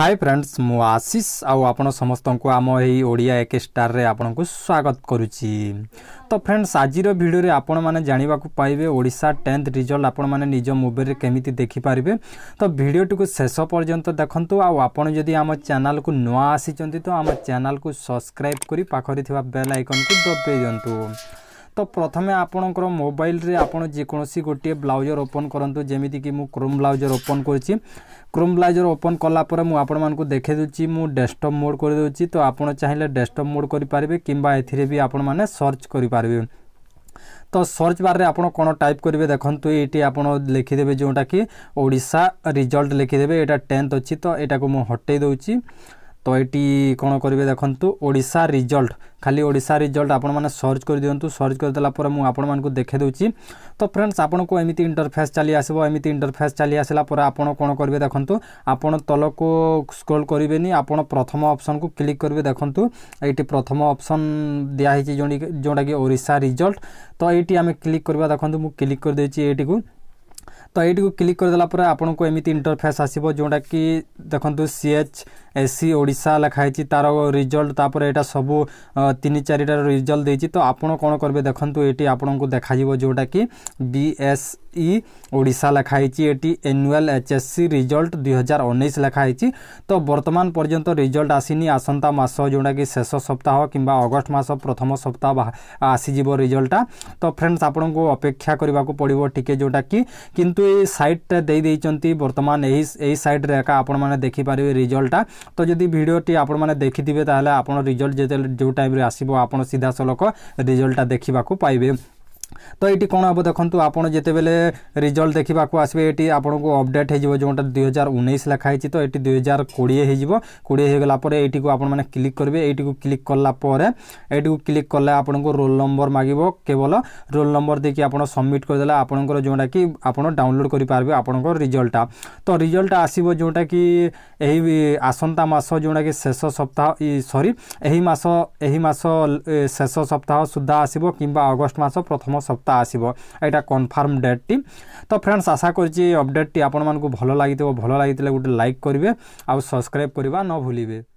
high friends ମୁଁ ଆଶିଷ ଆଉ ଆପଣ ସମସ୍ତଙ୍କୁ ଆମ ଏହି ଓଡ଼ିଆ ଏକେ ଷ୍ଟାରରେ ଆପଣଙ୍କୁ ସ୍ୱାଗତ କରୁଛି ତ ଫ୍ରେଣ୍ଡସ୍ ଆଜିର ଭିଡ଼ିଓରେ ଆପଣମାନେ ଜାଣିବାକୁ ପାଇବେ ଓଡ଼ିଶା ଟେନ୍ଥ ରିଜଲ୍ଟ ଆପଣମାନେ ନିଜ ମୋବାଇଲରେ କେମିତି ଦେଖିପାରିବେ ତ ଭିଡ଼ିଓଟିକୁ ଶେଷ ପର୍ଯ୍ୟନ୍ତ ଦେଖନ୍ତୁ ଆଉ ଆପଣ ଯଦି ଆମ ଚ୍ୟାନେଲକୁ ନୂଆ ଆସିଛନ୍ତି ତ ଆମ ଚ୍ୟାନେଲକୁ ସବସ୍କ୍ରାଇବ୍ କରି ପାଖରେ ଥିବା ବେଲ୍ ଆଇକନ୍କୁ ଦବାଇ ଦିଅନ୍ତୁ ତ ପ୍ରଥମେ ଆପଣଙ୍କର ମୋବାଇଲରେ ଆପଣ ଯେକୌଣସି ଗୋଟିଏ ବ୍ରାଉଜର୍ ଓପନ୍ କରନ୍ତୁ ଯେମିତିକି ମୁଁ କ୍ରୋମ୍ ବ୍ରାଉଜର୍ ଓପନ୍ କରିଛି କ୍ରୋମ୍ ବ୍ରାଉଜର୍ ଓପନ୍ କଲା ପରେ ମୁଁ ଆପଣମାନଙ୍କୁ ଦେଖାଇ ଦେଉଛି ମୁଁ ଡେସ୍କଟପ୍ ମୋଡ଼ କରିଦେଉଛି ତ ଆପଣ ଚାହିଁଲେ ଡେସ୍କଟପ୍ ମୋଡ଼ କରିପାରିବେ କିମ୍ବା ଏଥିରେ ବି ଆପଣମାନେ ସର୍ଚ୍ଚ କରିପାରିବେ ତ ସର୍ଚ୍ଚ ବାର୍ରେ ଆପଣ କ'ଣ ଟାଇପ୍ କରିବେ ଦେଖନ୍ତୁ ଏଇଠି ଆପଣ ଲେଖିଦେବେ ଯେଉଁଟାକି ଓଡ଼ିଶା ରିଜଲ୍ଟ ଲେଖିଦେବେ ଏଇଟା ଟେନ୍ଥ ଅଛି ତ ଏଇଟାକୁ ମୁଁ ହଟେଇ ଦେଉଛି ତ ଏଠି କ'ଣ କରିବେ ଦେଖନ୍ତୁ ଓଡ଼ିଶା ରିଜଲ୍ଟ ଖାଲି ଓଡ଼ିଶା ରିଜଲ୍ଟ ଆପଣମାନେ ସର୍ଚ୍ଚ କରିଦିଅନ୍ତୁ ସର୍ଚ୍ଚ କରିଦେଲା ପରେ ମୁଁ ଆପଣମାନଙ୍କୁ ଦେଖାଇ ଦେଉଛି ତ ଫ୍ରେଣ୍ଡସ୍ ଆପଣଙ୍କୁ ଏମିତି ଇଣ୍ଟରଫେସ୍ ଚାଲି ଆସିବ ଏମିତି ଇଣ୍ଟରଫେସ୍ ଚାଲି ଆସିଲା ପରେ ଆପଣ କ'ଣ କରିବେ ଦେଖନ୍ତୁ ଆପଣ ତଳକୁ ସ୍କ୍ରୋଲ୍ କରିବେନି ଆପଣ ପ୍ରଥମ ଅପସନ୍କୁ କ୍ଲିକ୍ କରିବେ ଦେଖନ୍ତୁ ଏଇଠି ପ୍ରଥମ ଅପସନ୍ ଦିଆହେଇଛି ଯେଉଁଟାକି ଓଡ଼ିଶା ରିଜଲ୍ଟ ତ ଏଇଠି ଆମେ କ୍ଲିକ୍ କରିବା ଦେଖନ୍ତୁ ମୁଁ କ୍ଲିକ୍ କରିଦେଇଛି ଏଇଟିକୁ ତ ଏଇଟିକୁ କ୍ଲିକ୍ କରିଦେଲା ପରେ ଆପଣଙ୍କୁ ଏମିତି ଇଣ୍ଟରଫେସ୍ ଆସିବ ଯେଉଁଟାକି ଦେଖନ୍ତୁ ସି ଏଚ୍ এসি ଓଡ଼ିଶା ଲେଖା ହେଇଛି ତା'ର ରିଜଲ୍ଟ ତାପରେ ଏଇଟା ସବୁ ତିନି ଚାରିଟାର ରିଜଲ୍ଟ ଦେଇଛି ତ ଆପଣ କ'ଣ କରିବେ ଦେଖନ୍ତୁ ଏଠି ଆପଣଙ୍କୁ ଦେଖାଯିବ ଯେଉଁଟାକି ବି ଏସ୍ ଇ ଓଡ଼ିଶା ଲେଖା ହେଇଛି ଏଠି annual H S C result ଦୁଇହଜାର ଉଣେଇଶ ଲେଖା ହେଇଛି ତ ବର୍ତ୍ତମାନ ପର୍ଯ୍ୟନ୍ତ ରିଜଲ୍ଟ ଆସିନି ଆସନ୍ତା ମାସ ଯେଉଁଟାକି ଶେଷ ସପ୍ତାହ କିମ୍ବା ଅଗଷ୍ଟ ମାସ ପ୍ରଥମ ସପ୍ତାହ ଆସିଯିବ ରିଜଲ୍ଟଟା ତ ଫ୍ରେଣ୍ଡସ୍ ଆପଣଙ୍କୁ ଅପେକ୍ଷା କରିବାକୁ ପଡ଼ିବ ଟିକେ ଯେଉଁଟାକି କିନ୍ତୁ ଏଇ ସାଇଟ୍ଟା ଦେଇଦେଇଛନ୍ତି ବର୍ତ୍ତମାନ ଏହି ଏହି ସାଇଟ୍ରେ ଏକା ଆପଣମାନେ ଦେଖିପାରିବେ ରିଜଲ୍ଟଟା तो जदि भिडटी आपने देखिथे आप रिजल्ट जो टाइम आसो आप सीधा सलख रिजल्टा देखा पाइबे তো এটি কোণ হব দেখুন আপনার যেতবে রিজল্ট দেখা আসবে এটি আপনার অপডেট হয়ে যাব যেটা দুই হাজার উনিশ লেখা হয়েছে তো এটি দুই হাজার কোড়িয়ে হয়ে যাব কোড়িয়ে হয়ে গলা পরে এইটি আপনার মানে ক্লিক করবে এইটি ক্লিক কলা পরে এইটি ক্লিক কলে আপনার রোল নম্বর মাগব কেবল রোল নম্বর দিয়ে আপনার সবমিট করেদেলে আপনার যেটা কি আপনার ডাউনলোড করে পারবে আপনার রিজল্টটা তো রিজল্টটা আসব যেটা কি এই আসন্তা মাস যেটা কি শেষ সপ্তাহ সরি এই মাস এই মাস শেষ সপ্তাহ সুদ্ধা আসব কিংবা অগস্ট মাস প্রথম আপটা সিবো এটা কনফার্ম ডেট টি তো ফ্রেন্ডস আশা করজি আপডেট আপন মানক ভাল লাগিতো ভাল লাগিলে গুটি লাইক করিবে আৰু সাবস্ক্রাইব কৰিবা ন ভুলিবে